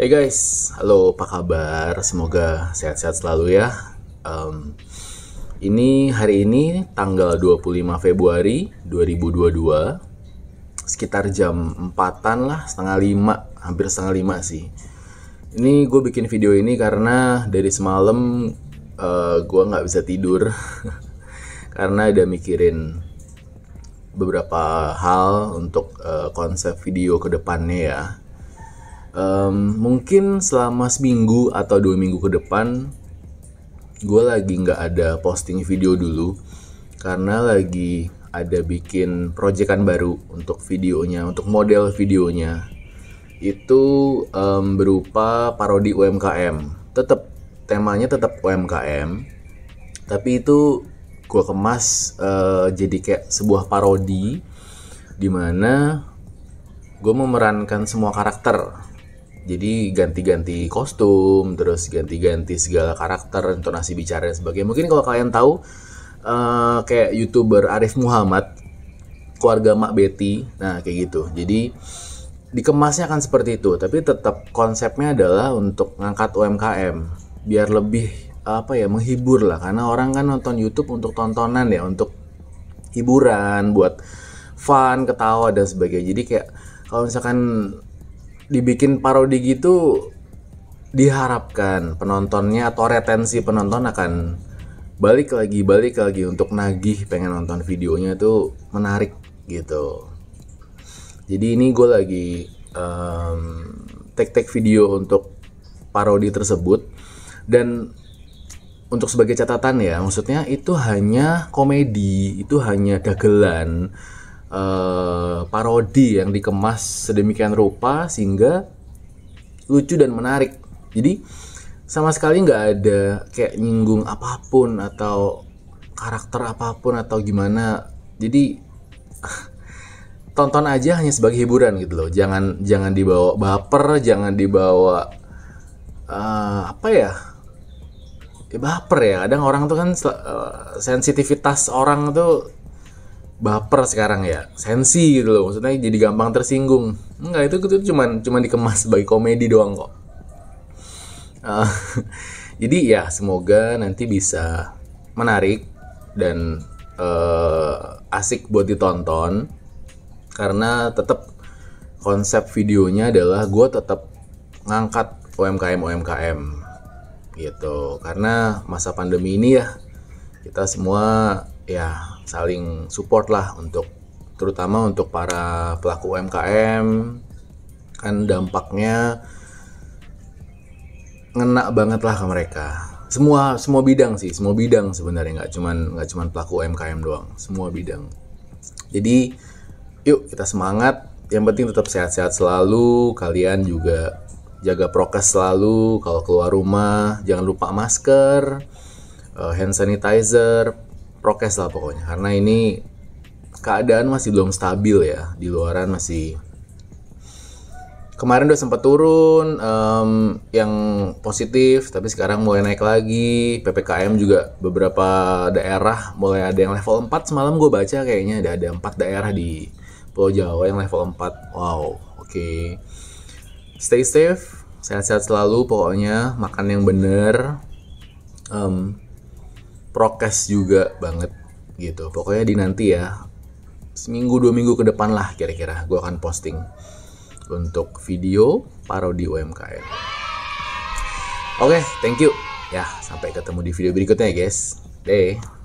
Hey guys, halo apa kabar? Semoga sehat-sehat selalu ya. Um, ini hari ini tanggal 25 Februari 2022 sekitar jam 4-an lah, setengah 5, hampir setengah 5 sih. Ini gue bikin video ini karena dari semalam uh, eh, gue nggak bisa tidur karena udah mikirin beberapa hal untuk uh, konsep video kedepannya ya um, mungkin selama seminggu atau dua minggu ke depan gue lagi nggak ada posting video dulu karena lagi ada bikin proyekan baru untuk videonya untuk model videonya itu um, berupa parodi UMKM tetap temanya tetap UMKM tapi itu gue kemas uh, jadi kayak sebuah parodi dimana gue memerankan semua karakter jadi ganti-ganti kostum terus ganti-ganti segala karakter intonasi bicara dan sebagainya mungkin kalau kalian tahu uh, kayak youtuber Arif Muhammad keluarga Mak Betty nah kayak gitu jadi dikemasnya akan seperti itu tapi tetap konsepnya adalah untuk ngangkat UMKM biar lebih apa ya menghibur lah karena orang kan nonton YouTube untuk tontonan ya untuk hiburan buat fun ketawa dan sebagainya jadi kayak kalau misalkan dibikin parodi gitu diharapkan penontonnya atau retensi penonton akan balik lagi balik lagi untuk nagih pengen nonton videonya itu menarik gitu jadi ini gue lagi um, take take video untuk parodi tersebut dan untuk sebagai catatan ya maksudnya itu hanya komedi itu hanya dagelan uh, parodi yang dikemas sedemikian rupa sehingga lucu dan menarik. Jadi sama sekali nggak ada kayak nyinggung apapun atau karakter apapun atau gimana. Jadi tonton aja hanya sebagai hiburan gitu loh. Jangan jangan dibawa baper, jangan dibawa uh, apa ya? Ya baper ya. Kadang orang tuh kan uh, sensitivitas orang tuh baper sekarang ya sensi gitu loh maksudnya jadi gampang tersinggung enggak itu itu cuman cuman dikemas sebagai komedi doang kok uh, jadi ya semoga nanti bisa menarik dan uh, asik buat ditonton karena tetap konsep videonya adalah gue tetap ngangkat UMKM UMKM gitu karena masa pandemi ini ya kita semua ya saling support lah untuk terutama untuk para pelaku UMKM kan dampaknya ngena banget lah ke mereka semua semua bidang sih semua bidang sebenarnya nggak cuman nggak cuman pelaku UMKM doang semua bidang jadi yuk kita semangat yang penting tetap sehat-sehat selalu kalian juga jaga prokes selalu kalau keluar rumah jangan lupa masker eh, hand sanitizer prokes lah pokoknya karena ini keadaan masih belum stabil ya di luaran masih kemarin udah sempat turun um, yang positif tapi sekarang mulai naik lagi ppkm juga beberapa daerah mulai ada yang level 4 semalam gue baca kayaknya ada ada empat daerah di Pulau Jawa yang level 4 wow oke okay. stay safe sehat-sehat selalu pokoknya makan yang bener um, prokes juga banget gitu pokoknya di nanti ya seminggu dua minggu ke depan lah kira-kira gue akan posting untuk video parodi UMKM oke okay, thank you ya sampai ketemu di video berikutnya ya guys deh